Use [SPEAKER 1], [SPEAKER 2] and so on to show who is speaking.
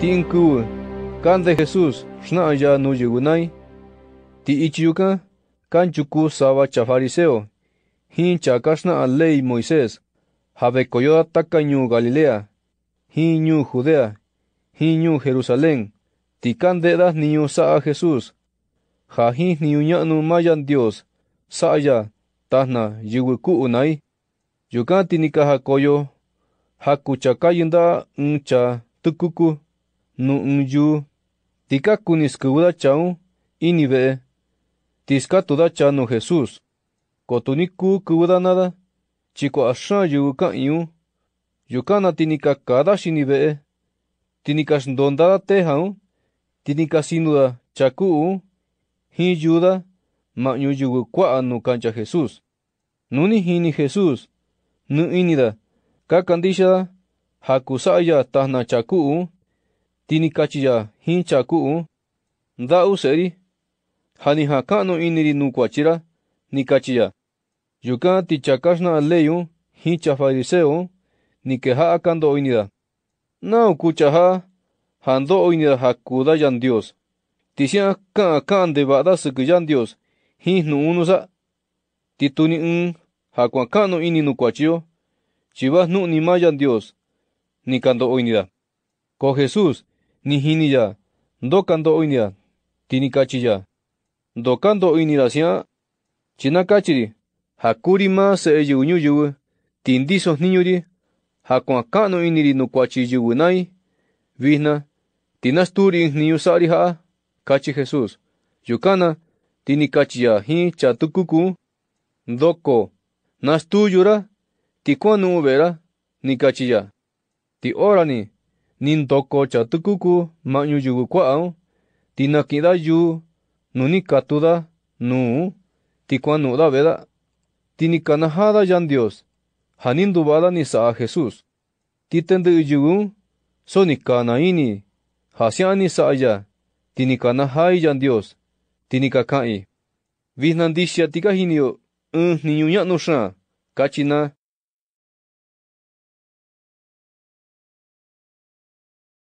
[SPEAKER 1] kan Kande Jesús, Shna ya no llegunai. Ti Kanchuku Saba fariseo Hin Chakashna al ley Moisés, taka Takañu Galilea, Hiñu Judea, Hiñu Jerusalén, de das niño Saa Jesús, Jajin nu Mayan Dios, Saya, Tazna yuku Unai, Yukanti Haku Hakuchakayinda Uncha, Tukuku, tika kunis kuda chau ini tiska toda chano jesus kotuniku nada chiko axan yuku ka'anyu yukana tinikakada xini ve'e tinikaxndondada tejaw sinuda chaku hi yuda ma yuku kua'a anu kancha jesus nuni ni jesus nɨ'inida kakandixada jaku hakusaya tahna chaku'u tini kachiya hincha ku'u da'u useri hani iniri nukuachira nikachiya yuka tichakashna aleyu hincha fariseo Akando a kando oinida na ukucha ha hando oinida hakuda yan dios tisi'a a kan de dios nu unusa tituni un jakuan ka'nu ini nukuachiyo chivas nu ni mayan dios kando oinida co Jesús ni do kando nijiniya, ndokando oiniya, tinikachiya, ndokando oinirasya, chinakachiri, hakuri ma se'e yuñu yuwe, tindisos niñuri, hakuakano iniri no nukuachi yuwe nai, vihna, tinasturi niñusari ha, kachi Jesus, yukana, tini tinikachiya hi chatukuku, doko, ndoko, nastuyura, tikuanu vera, nikachiya, ti orani, nintoko chatukuku mañu yugu kwao tinakida yu nunikatuda nu tikuanuda veda tinikanajada j a n dios janindubada nisaa jesús t i t e n d e i yugu sonikanaini jasiani sa'aya tinikanajai yan dios tinikaka'i vijnandixia tikajinio ɨn jniñu ña'nu xa'an kachina